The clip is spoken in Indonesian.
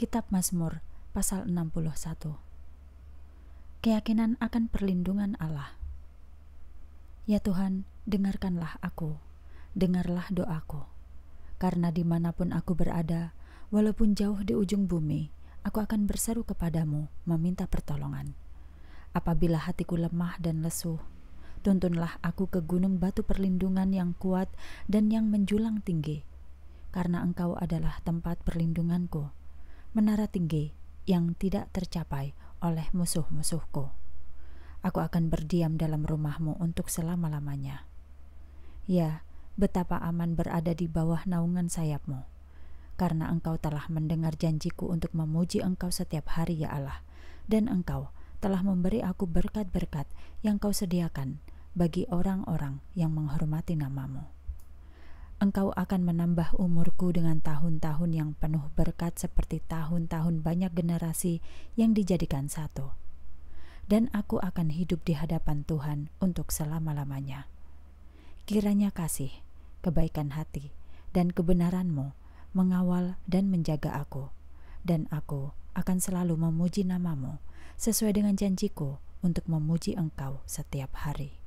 Kitab Mazmur pasal 61 Keyakinan akan perlindungan Allah Ya Tuhan, dengarkanlah aku, dengarlah doaku. Karena dimanapun aku berada, walaupun jauh di ujung bumi, aku akan berseru kepadamu meminta pertolongan. Apabila hatiku lemah dan lesu, tuntunlah aku ke gunung batu perlindungan yang kuat dan yang menjulang tinggi, karena engkau adalah tempat perlindunganku menara tinggi yang tidak tercapai oleh musuh-musuhku. Aku akan berdiam dalam rumahmu untuk selama-lamanya. Ya, betapa aman berada di bawah naungan sayapmu, karena engkau telah mendengar janjiku untuk memuji engkau setiap hari ya Allah, dan engkau telah memberi aku berkat-berkat yang kau sediakan bagi orang-orang yang menghormati namamu engkau akan menambah umurku dengan tahun-tahun yang penuh berkat seperti tahun-tahun banyak generasi yang dijadikan satu. Dan aku akan hidup di hadapan Tuhan untuk selama-lamanya. Kiranya kasih, kebaikan hati, dan kebenaranmu mengawal dan menjaga aku. Dan aku akan selalu memuji namamu sesuai dengan janjiku untuk memuji engkau setiap hari.